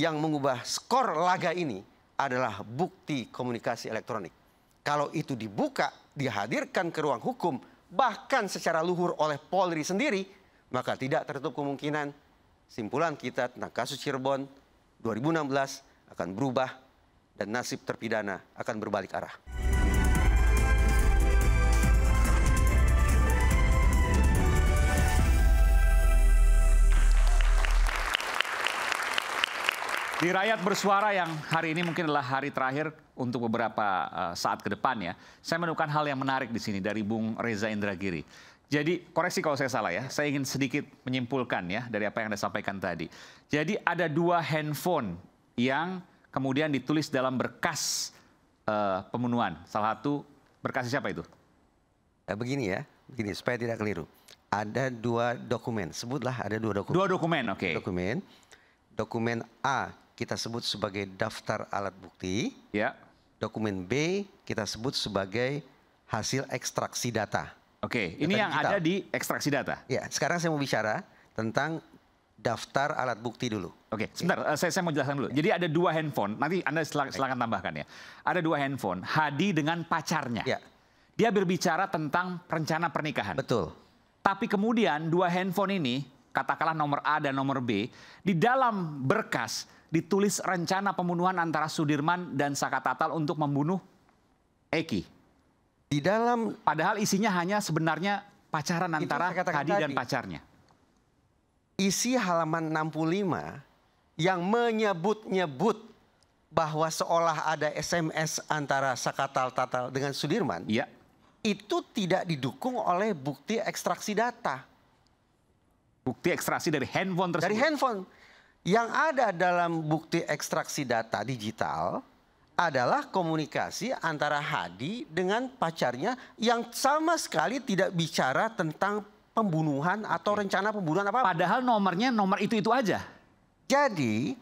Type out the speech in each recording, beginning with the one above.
yang mengubah skor laga ini adalah bukti komunikasi elektronik. Kalau itu dibuka, dihadirkan ke ruang hukum, bahkan secara luhur oleh Polri sendiri, maka tidak tertutup kemungkinan simpulan kita tentang kasus Cirebon 2016 akan berubah dan nasib terpidana akan berbalik arah. Di Rakyat Bersuara yang hari ini mungkin adalah hari terakhir untuk beberapa eh, saat ke depan ya. Saya menemukan hal yang menarik di sini dari Bung Reza Indragiri. Jadi koreksi kalau saya salah ya, saya ingin sedikit menyimpulkan ya dari apa yang Anda sampaikan tadi. Jadi ada dua handphone yang kemudian ditulis dalam berkas uh, pembunuhan. Salah satu berkas siapa itu? Ya, begini ya, begini supaya tidak keliru. Ada dua dokumen, sebutlah ada dua dokumen. Dua dokumen, oke. Okay. Dokumen, dokumen A kita sebut sebagai daftar alat bukti. Ya. Dokumen B kita sebut sebagai hasil ekstraksi data. Oke, okay. ini yang digital. ada di ekstraksi data. Ya, sekarang saya mau bicara tentang daftar alat bukti dulu. Oke, okay, sebentar, ya. saya, saya mau jelaskan dulu. Ya. Jadi ada dua handphone, nanti Anda silakan, silakan tambahkan ya. Ada dua handphone, Hadi dengan pacarnya. Ya. Dia berbicara tentang rencana pernikahan. Betul. Tapi kemudian dua handphone ini, katakanlah nomor A dan nomor B, di dalam berkas ditulis rencana pembunuhan antara Sudirman dan Saka Tatal untuk membunuh Eki. Di dalam padahal isinya hanya sebenarnya pacaran antara Hadi dan pacarnya. Isi halaman 65 yang menyebut-nyebut bahwa seolah ada SMS antara Sakatal Tatal dengan Sudirman. Iya. Itu tidak didukung oleh bukti ekstraksi data. Bukti ekstraksi dari handphone tersebut. Dari handphone yang ada dalam bukti ekstraksi data digital adalah komunikasi antara Hadi dengan pacarnya yang sama sekali tidak bicara tentang pembunuhan atau rencana pembunuhan apa, Padahal nomornya nomor itu-itu aja. Jadi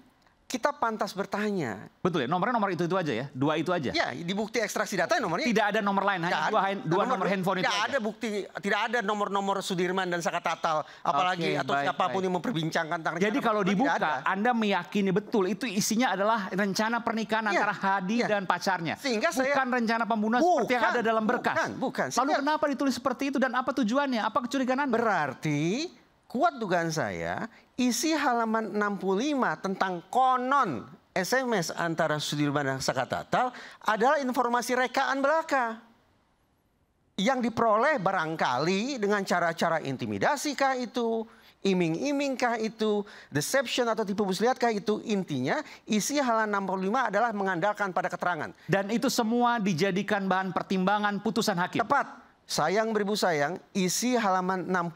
kita pantas bertanya. Betul ya, nomornya nomor itu itu aja ya, dua itu aja. Ya, di bukti ekstraksi data nomornya. Tidak ada nomor lain, hanya dua, dua nomor, nomor handphone itu. Tidak ada bukti, tidak ada nomor-nomor Sudirman dan Sakatatal, apalagi okay, atau baik, siapapun baik. yang memperbincangkan tentang. Jadi kalau dibuka, Anda meyakini betul itu isinya adalah rencana pernikahan ya, antara Hadi ya. dan pacarnya. Sehingga bukan saya rencana pembunuhan bukan, seperti yang ada dalam berkas. Bukan, bukan. Lalu kenapa ditulis seperti itu dan apa tujuannya? Apa kecurigaan Anda? Berarti kuat dugaan saya, isi halaman 65 tentang konon SMS antara Sudirman dan Saka Tatal adalah informasi rekaan belaka. Yang diperoleh barangkali dengan cara-cara intimidasi kah itu, iming-iming kah itu, deception atau tipu muslihat kah itu, intinya isi halaman 65 adalah mengandalkan pada keterangan. Dan itu semua dijadikan bahan pertimbangan putusan hakim? Tepat Sayang beribu sayang, isi halaman 65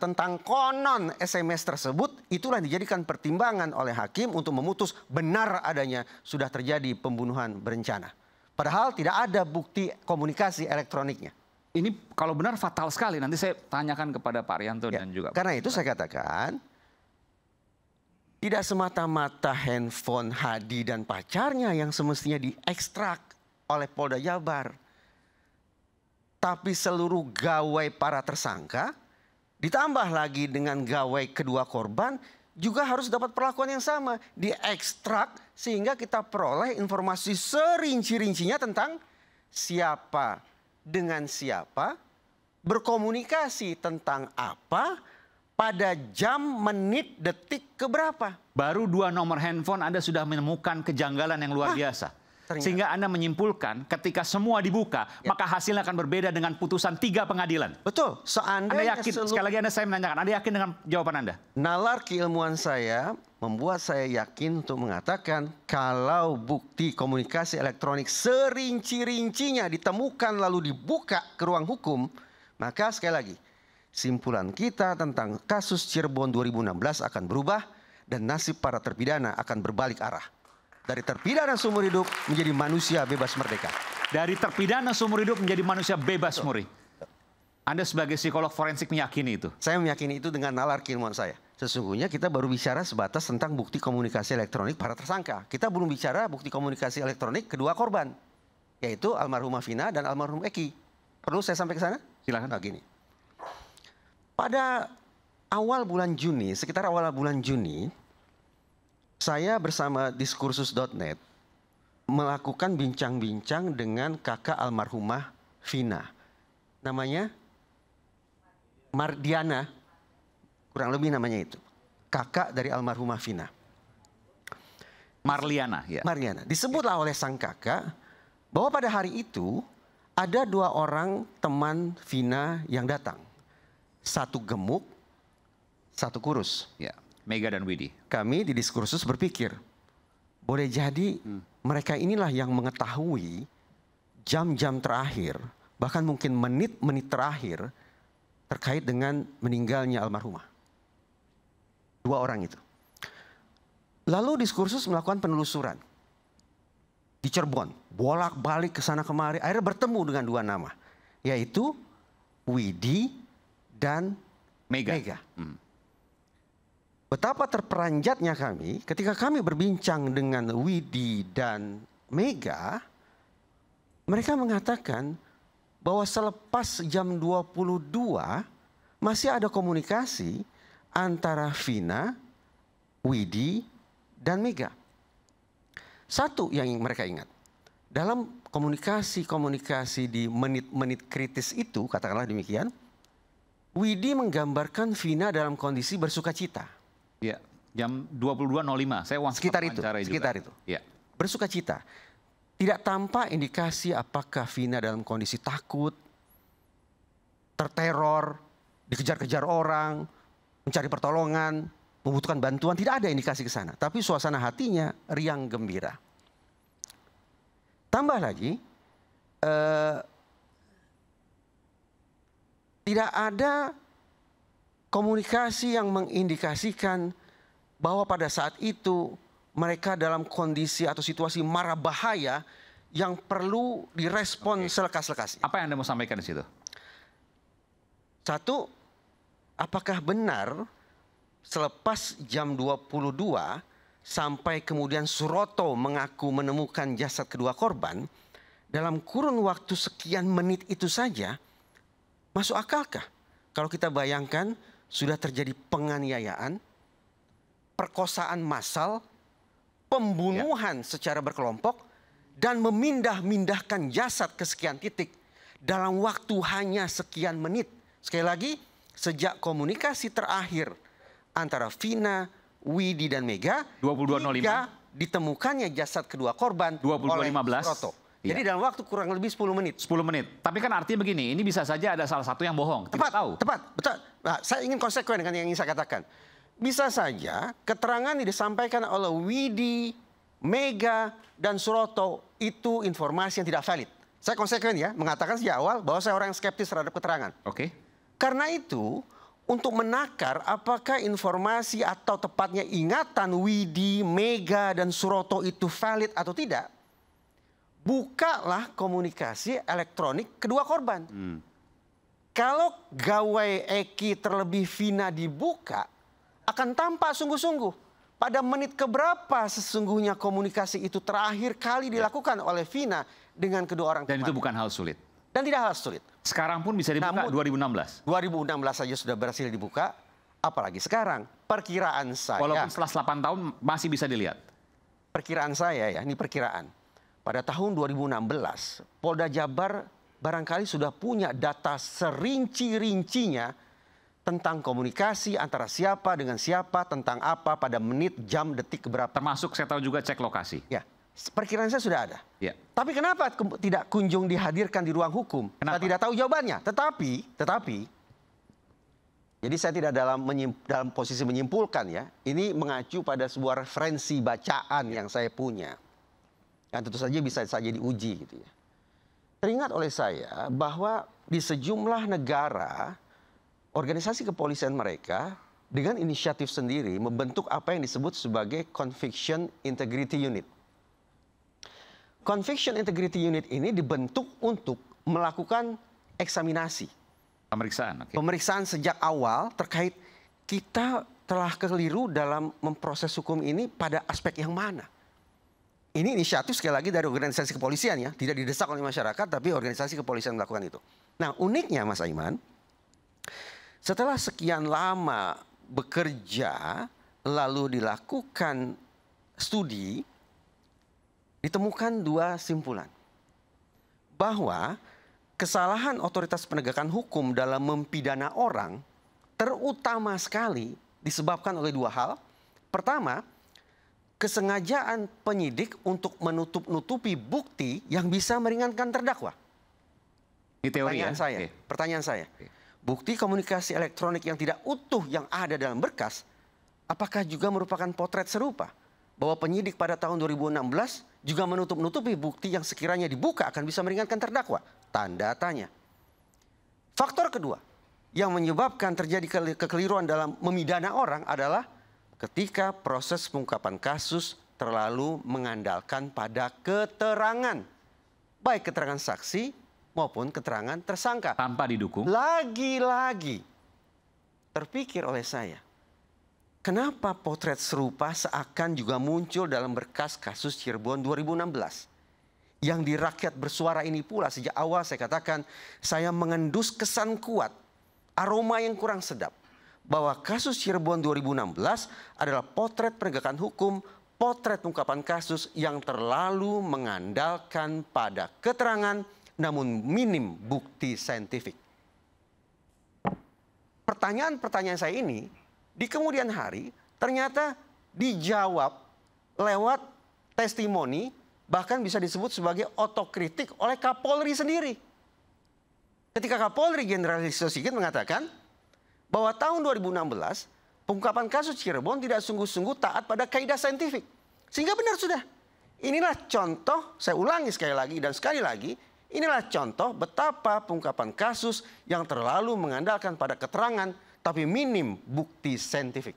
tentang konon SMS tersebut itulah dijadikan pertimbangan oleh hakim untuk memutus benar adanya sudah terjadi pembunuhan berencana. Padahal tidak ada bukti komunikasi elektroniknya. Ini kalau benar fatal sekali. Nanti saya tanyakan kepada Pak Rianto ya, dan juga Karena Pak itu saya katakan tidak semata-mata handphone Hadi dan pacarnya yang semestinya diekstrak oleh Polda Jabar tapi seluruh gawai para tersangka ditambah lagi dengan gawai kedua korban juga harus dapat perlakuan yang sama, diekstrak sehingga kita peroleh informasi serinci-rincinya tentang siapa dengan siapa, berkomunikasi tentang apa, pada jam, menit, detik keberapa. Baru dua nomor handphone Anda sudah menemukan kejanggalan yang luar Hah? biasa. Ternyata. Sehingga Anda menyimpulkan ketika semua dibuka, ya. maka hasilnya akan berbeda dengan putusan tiga pengadilan. Betul. Seandainya anda yakin, seluruh... sekali lagi Anda saya menanyakan, Anda yakin dengan jawaban Anda? Nalar keilmuan saya membuat saya yakin untuk mengatakan kalau bukti komunikasi elektronik serinci-rincinya ditemukan lalu dibuka ke ruang hukum, maka sekali lagi, simpulan kita tentang kasus Cirebon 2016 akan berubah dan nasib para terpidana akan berbalik arah dari terpidana seumur hidup menjadi manusia bebas merdeka. Dari terpidana seumur hidup menjadi manusia bebas muri. Anda sebagai psikolog forensik meyakini itu? Saya meyakini itu dengan nalar keilmuan saya. Sesungguhnya kita baru bicara sebatas tentang bukti komunikasi elektronik para tersangka. Kita belum bicara bukti komunikasi elektronik kedua korban. Yaitu almarhumah Vina dan almarhum Eki. Perlu saya sampai ke sana? Silahkan. Nah gini. Pada awal bulan Juni, sekitar awal bulan Juni, saya bersama diskursus.net melakukan bincang-bincang dengan kakak almarhumah Vina. Namanya Mardiana, kurang lebih namanya itu. Kakak dari almarhumah Vina. Marliana, ya. Marliana. Ya. Disebutlah oleh sang kakak bahwa pada hari itu ada dua orang teman Vina yang datang. Satu gemuk, satu kurus. Ya. Mega dan Widi? Kami di diskursus berpikir, boleh jadi hmm. mereka inilah yang mengetahui jam-jam terakhir, bahkan mungkin menit-menit terakhir terkait dengan meninggalnya almarhumah. Dua orang itu. Lalu diskursus melakukan penelusuran di Cirebon, bolak-balik ke sana kemari, akhirnya bertemu dengan dua nama, yaitu Widi dan Mega. Mega. Hmm. Betapa terperanjatnya kami ketika kami berbincang dengan Widi dan Mega, mereka mengatakan bahwa selepas jam 22 masih ada komunikasi antara Vina, Widi, dan Mega. Satu yang mereka ingat, dalam komunikasi-komunikasi di menit-menit kritis itu, katakanlah demikian, Widi menggambarkan Vina dalam kondisi bersuka cita. Ya, jam 22.05. Saya wawancara sekitar itu, juga. sekitar itu. Ya. Bersuka cita. Tidak tampak indikasi apakah Vina dalam kondisi takut, terteror, dikejar-kejar orang, mencari pertolongan, membutuhkan bantuan, tidak ada indikasi ke sana. Tapi suasana hatinya riang gembira. Tambah lagi, eh, tidak ada komunikasi yang mengindikasikan bahwa pada saat itu mereka dalam kondisi atau situasi marah bahaya yang perlu direspon selekas lekas Apa yang Anda mau sampaikan di situ? Satu, apakah benar selepas jam 22 sampai kemudian Suroto mengaku menemukan jasad kedua korban dalam kurun waktu sekian menit itu saja masuk akalkah? Kalau kita bayangkan sudah terjadi penganiayaan, perkosaan massal, pembunuhan ya. secara berkelompok, dan memindah-mindahkan jasad ke sekian titik dalam waktu hanya sekian menit. Sekali lagi, sejak komunikasi terakhir antara Vina, Widi, dan Mega, 22.05 ditemukannya jasad kedua korban 22.15 Iya. Jadi dalam waktu kurang lebih 10 menit. 10 menit. Tapi kan artinya begini, ini bisa saja ada salah satu yang bohong. Tepat, Tidak tahu. Tepat, betul. Nah, saya ingin konsekuen dengan yang ingin saya katakan. Bisa saja keterangan yang disampaikan oleh Widi, Mega, dan Suroto itu informasi yang tidak valid. Saya konsekuen ya, mengatakan sejak awal bahwa saya orang yang skeptis terhadap keterangan. Oke. Okay. Karena itu, untuk menakar apakah informasi atau tepatnya ingatan Widi, Mega, dan Suroto itu valid atau tidak, bukalah komunikasi elektronik kedua korban. Hmm. Kalau gawai Eki terlebih Vina dibuka, akan tampak sungguh-sungguh. Pada menit keberapa sesungguhnya komunikasi itu terakhir kali ya. dilakukan oleh Vina dengan kedua orang Dan itu bukan hal sulit. Dan tidak hal sulit. Sekarang pun bisa dibuka Namun, 2016. 2016 saja sudah berhasil dibuka, apalagi sekarang. Perkiraan saya. Walaupun setelah 8 tahun masih bisa dilihat. Perkiraan saya ya, ini perkiraan pada tahun 2016 Polda Jabar barangkali sudah punya data serinci-rincinya tentang komunikasi antara siapa dengan siapa, tentang apa, pada menit, jam, detik, berapa. Termasuk saya tahu juga cek lokasi. Ya, perkiraan saya sudah ada. Ya. Tapi kenapa tidak kunjung dihadirkan di ruang hukum? Kenapa? Saya tidak tahu jawabannya. Tetapi, tetapi, jadi saya tidak dalam dalam posisi menyimpulkan ya. Ini mengacu pada sebuah referensi bacaan yang saya punya. Kan, tentu saja bisa saja diuji gitu ya. Teringat oleh saya bahwa di sejumlah negara organisasi kepolisian mereka dengan inisiatif sendiri membentuk apa yang disebut sebagai Conviction Integrity Unit. Conviction Integrity Unit ini dibentuk untuk melakukan eksaminasi. Pemeriksaan. Okay. Pemeriksaan sejak awal terkait kita telah keliru dalam memproses hukum ini pada aspek yang mana ini inisiatif sekali lagi dari organisasi kepolisian ya, tidak didesak oleh masyarakat tapi organisasi kepolisian melakukan itu. Nah, uniknya Mas Aiman, setelah sekian lama bekerja lalu dilakukan studi ditemukan dua simpulan. Bahwa kesalahan otoritas penegakan hukum dalam mempidana orang terutama sekali disebabkan oleh dua hal. Pertama, kesengajaan penyidik untuk menutup-nutupi bukti yang bisa meringankan terdakwa? Ini teori Pertanyaan ya? saya. Okay. Pertanyaan saya. Bukti komunikasi elektronik yang tidak utuh yang ada dalam berkas, apakah juga merupakan potret serupa? Bahwa penyidik pada tahun 2016 juga menutup-nutupi bukti yang sekiranya dibuka akan bisa meringankan terdakwa? Tanda tanya. Faktor kedua yang menyebabkan terjadi kekeliruan dalam memidana orang adalah ketika proses pengungkapan kasus terlalu mengandalkan pada keterangan, baik keterangan saksi maupun keterangan tersangka. Tanpa didukung. Lagi-lagi terpikir oleh saya, kenapa potret serupa seakan juga muncul dalam berkas kasus Cirebon 2016? Yang di rakyat bersuara ini pula sejak awal saya katakan, saya mengendus kesan kuat, aroma yang kurang sedap bahwa kasus Cirebon 2016 adalah potret penegakan hukum, potret pengungkapan kasus yang terlalu mengandalkan pada keterangan namun minim bukti saintifik. Pertanyaan-pertanyaan saya ini di kemudian hari ternyata dijawab lewat testimoni bahkan bisa disebut sebagai otokritik oleh Kapolri sendiri. Ketika Kapolri Jenderal Listio mengatakan bahwa tahun 2016 pengungkapan kasus Cirebon tidak sungguh-sungguh taat pada kaidah saintifik. Sehingga benar sudah. Inilah contoh, saya ulangi sekali lagi dan sekali lagi, inilah contoh betapa pengungkapan kasus yang terlalu mengandalkan pada keterangan tapi minim bukti saintifik.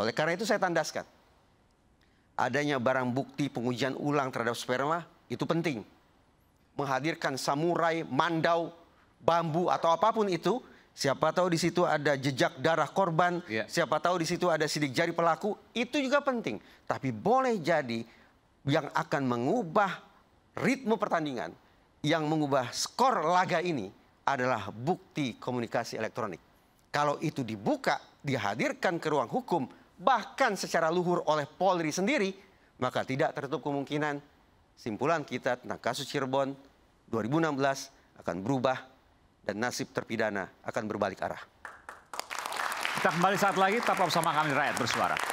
Oleh karena itu saya tandaskan. Adanya barang bukti pengujian ulang terhadap sperma itu penting. Menghadirkan samurai, mandau, bambu atau apapun itu Siapa tahu di situ ada jejak darah korban, yeah. siapa tahu di situ ada sidik jari pelaku, itu juga penting. Tapi boleh jadi yang akan mengubah ritme pertandingan, yang mengubah skor laga ini adalah bukti komunikasi elektronik. Kalau itu dibuka, dihadirkan ke ruang hukum, bahkan secara luhur oleh Polri sendiri, maka tidak tertutup kemungkinan simpulan kita tentang kasus Cirebon 2016 akan berubah dan nasib terpidana akan berbalik arah. Kita kembali saat lagi, tetap bersama kami rakyat bersuara.